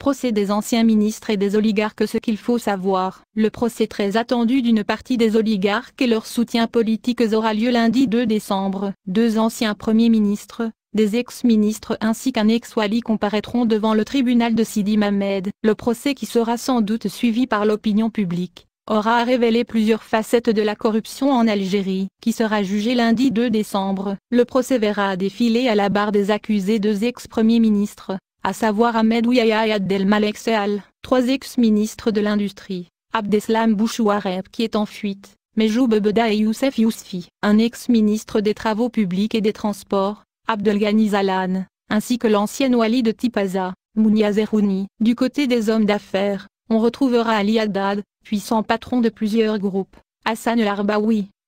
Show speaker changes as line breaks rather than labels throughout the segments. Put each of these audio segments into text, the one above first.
Procès des anciens ministres et des oligarques Ce qu'il faut savoir, le procès très attendu d'une partie des oligarques et leur soutien politique aura lieu lundi 2 décembre. Deux anciens premiers ministres, des ex-ministres ainsi qu'un ex-wali comparaîtront devant le tribunal de Sidi Mamed. Le procès qui sera sans doute suivi par l'opinion publique aura révélé plusieurs facettes de la corruption en Algérie, qui sera jugé lundi 2 décembre. Le procès verra défiler à la barre des accusés deux ex-premiers ministres, à savoir Ahmed Ouyaya Abdelmalek Seal, trois ex-ministres de l'Industrie, Abdeslam Bouchouareb qui est en fuite, Mejoub Beda et Youssef Yousfi, un ex-ministre des Travaux Publics et des Transports, Abdelghani Zalan, ainsi que l'ancien Wali de Tipaza, Mounia Zerouni. Du côté des hommes d'affaires, on retrouvera Ali Haddad, puissant patron de plusieurs groupes, Hassan El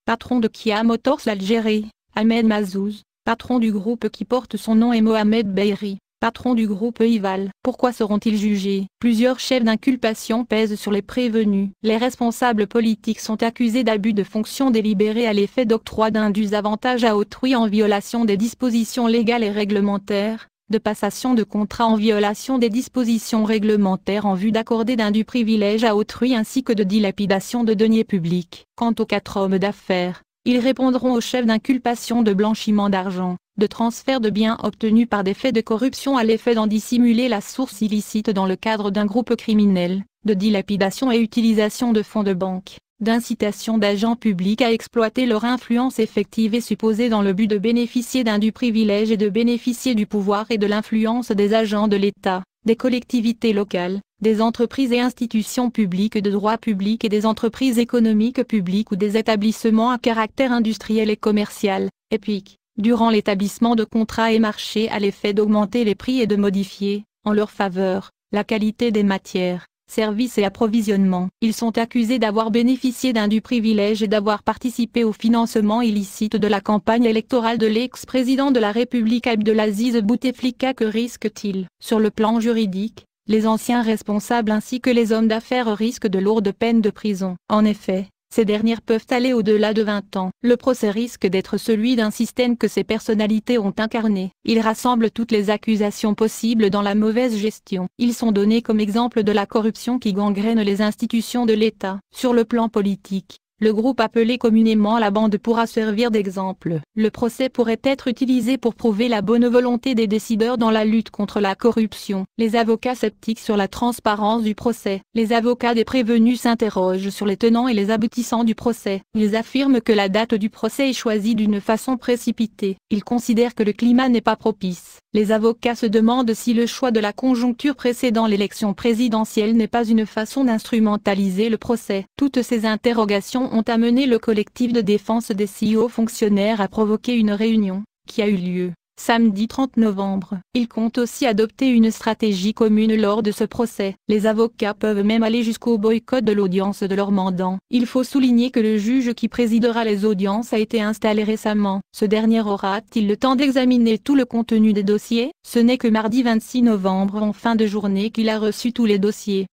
patron de Kia Motors Algérie, Ahmed Mazouz, patron du groupe qui porte son nom et Mohamed Beiri, patron du groupe Ival. Pourquoi seront-ils jugés Plusieurs chefs d'inculpation pèsent sur les prévenus. Les responsables politiques sont accusés d'abus de fonction délibérée à l'effet d'octroi d'indus avantages à autrui en violation des dispositions légales et réglementaires, de passation de contrats en violation des dispositions réglementaires en vue d'accorder d'un du privilège à autrui ainsi que de dilapidation de deniers publics. Quant aux quatre hommes d'affaires, ils répondront aux chefs d'inculpation de blanchiment d'argent de transfert de biens obtenus par des faits de corruption à l'effet d'en dissimuler la source illicite dans le cadre d'un groupe criminel, de dilapidation et utilisation de fonds de banque, d'incitation d'agents publics à exploiter leur influence effective et supposée dans le but de bénéficier d'un du privilège et de bénéficier du pouvoir et de l'influence des agents de l'État, des collectivités locales, des entreprises et institutions publiques de droit public et des entreprises économiques publiques ou des établissements à caractère industriel et commercial, EPIC durant l'établissement de contrats et marchés à l'effet d'augmenter les prix et de modifier, en leur faveur, la qualité des matières, services et approvisionnements. Ils sont accusés d'avoir bénéficié d'un du privilège et d'avoir participé au financement illicite de la campagne électorale de l'ex-président de la République Abdelaziz Bouteflika. Que risquent-ils Sur le plan juridique, les anciens responsables ainsi que les hommes d'affaires risquent de lourdes peines de prison. En effet, ces dernières peuvent aller au-delà de 20 ans. Le procès risque d'être celui d'un système que ces personnalités ont incarné. Ils rassemblent toutes les accusations possibles dans la mauvaise gestion. Ils sont donnés comme exemple de la corruption qui gangrène les institutions de l'État. Sur le plan politique, le groupe appelé communément la bande pourra servir d'exemple. Le procès pourrait être utilisé pour prouver la bonne volonté des décideurs dans la lutte contre la corruption. Les avocats sceptiques sur la transparence du procès. Les avocats des prévenus s'interrogent sur les tenants et les aboutissants du procès. Ils affirment que la date du procès est choisie d'une façon précipitée. Ils considèrent que le climat n'est pas propice. Les avocats se demandent si le choix de la conjoncture précédant l'élection présidentielle n'est pas une façon d'instrumentaliser le procès. Toutes ces interrogations ont amené le collectif de défense des six hauts e fonctionnaires à provoquer une réunion, qui a eu lieu samedi 30 novembre. Ils comptent aussi adopter une stratégie commune lors de ce procès. Les avocats peuvent même aller jusqu'au boycott de l'audience de leur mandant. Il faut souligner que le juge qui présidera les audiences a été installé récemment. Ce dernier aura-t-il le temps d'examiner tout le contenu des dossiers Ce n'est que mardi 26 novembre en fin de journée qu'il a reçu tous les dossiers.